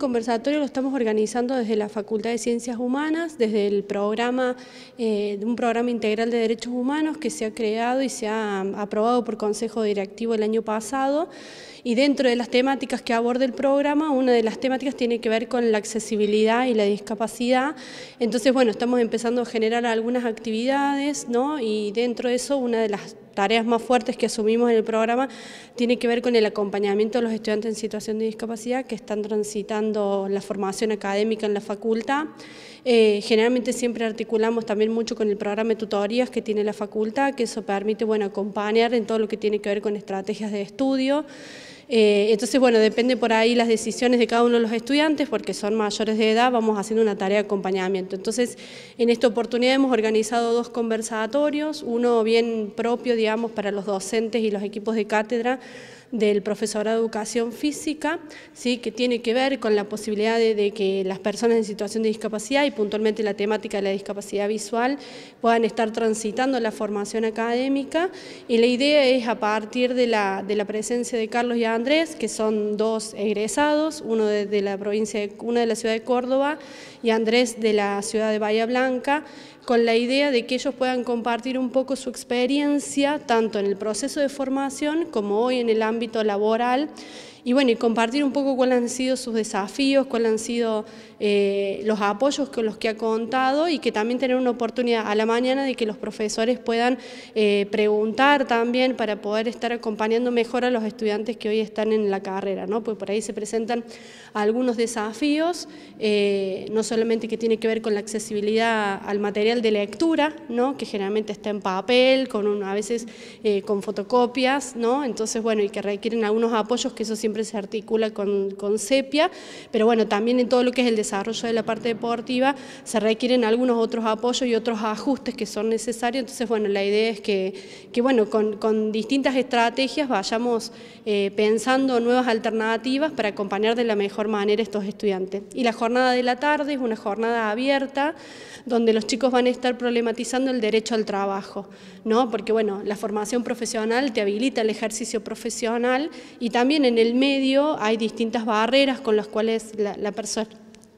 conversatorio lo estamos organizando desde la Facultad de Ciencias Humanas, desde el programa, eh, un programa integral de derechos humanos que se ha creado y se ha um, aprobado por Consejo Directivo el año pasado. Y dentro de las temáticas que aborda el programa, una de las temáticas tiene que ver con la accesibilidad y la discapacidad. Entonces, bueno, estamos empezando a generar algunas actividades, ¿no? Y dentro de eso, una de las tareas más fuertes que asumimos en el programa tiene que ver con el acompañamiento de los estudiantes en situación de discapacidad que están transitando la formación académica en la facultad. Eh, generalmente siempre articulamos también mucho con el programa de tutorías que tiene la facultad, que eso permite bueno, acompañar en todo lo que tiene que ver con estrategias de estudio. Eh, entonces, bueno, depende por ahí las decisiones de cada uno de los estudiantes, porque son mayores de edad, vamos haciendo una tarea de acompañamiento. Entonces, en esta oportunidad hemos organizado dos conversatorios, uno bien propio, digamos, para los docentes y los equipos de cátedra, del profesorado de educación física, ¿sí? que tiene que ver con la posibilidad de, que las personas en situación de discapacidad y puntualmente la temática de la discapacidad visual puedan estar transitando la formación académica y la idea es a partir de la, de la presencia de Carlos y Andrés, que son dos egresados, uno de, la provincia, de, de la ciudad de Córdoba y Andrés de la ciudad de Bahía Blanca, con la idea de que ellos puedan compartir un poco su experiencia, tanto en el proceso de formación como hoy en el ámbito laboral. Y bueno, y compartir un poco cuáles han sido sus desafíos, cuáles han sido eh, los apoyos con los que ha contado y que también tener una oportunidad a la mañana de que los profesores puedan eh, preguntar también para poder estar acompañando mejor a los estudiantes que hoy están en la carrera, ¿no? Pues por ahí se presentan algunos desafíos, eh, no solamente que tiene que ver con la accesibilidad al material de lectura, ¿no? Que generalmente está en papel, con a veces con fotocopias, ¿no? Entonces, bueno, y que requieren algunos apoyos, que eso siempre se articula con, con CEPIA, pero bueno, también en todo lo que es el desarrollo de la parte deportiva se requieren algunos otros apoyos y otros ajustes que son necesarios, entonces bueno, la idea es que, que bueno, con, distintas estrategias vayamos eh, pensando nuevas alternativas para acompañar de la mejor manera a estos estudiantes. Y la jornada de la tarde es una jornada abierta donde los chicos van a estar problematizando el derecho al trabajo, ¿no? Porque bueno, la formación profesional te habilita el ejercicio profesional y también en el medio hay distintas barreras con las cuales la, persona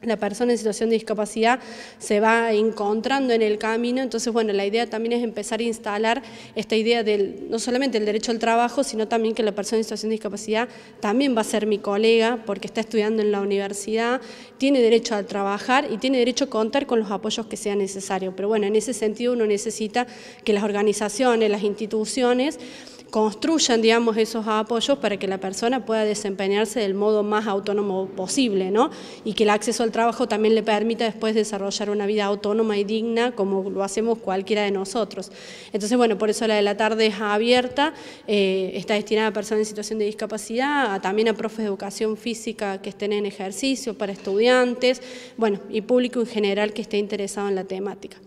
la persona en situación de discapacidad se va encontrando en el camino. Entonces, bueno, la idea también es empezar a instalar esta idea del, no solamente el derecho al trabajo, sino también que la persona en situación de discapacidad también va a ser mi colega porque está estudiando en la universidad, tiene derecho a trabajar y tiene derecho a contar con los apoyos que sean necesarios. Pero bueno, en ese sentido uno necesita que las organizaciones, las instituciones, construyan, digamos, esos apoyos para que la persona pueda desempeñarse del modo más autónomo posible, ¿no? Y que el acceso al trabajo también le permita después desarrollar una vida autónoma y digna como lo hacemos cualquiera de nosotros. Entonces, bueno, por eso la de la tarde es abierta, eh, está destinada a personas en situación de discapacidad, también a profes de educación física que estén en ejercicio, para estudiantes, bueno, y público en general que esté interesado en la temática.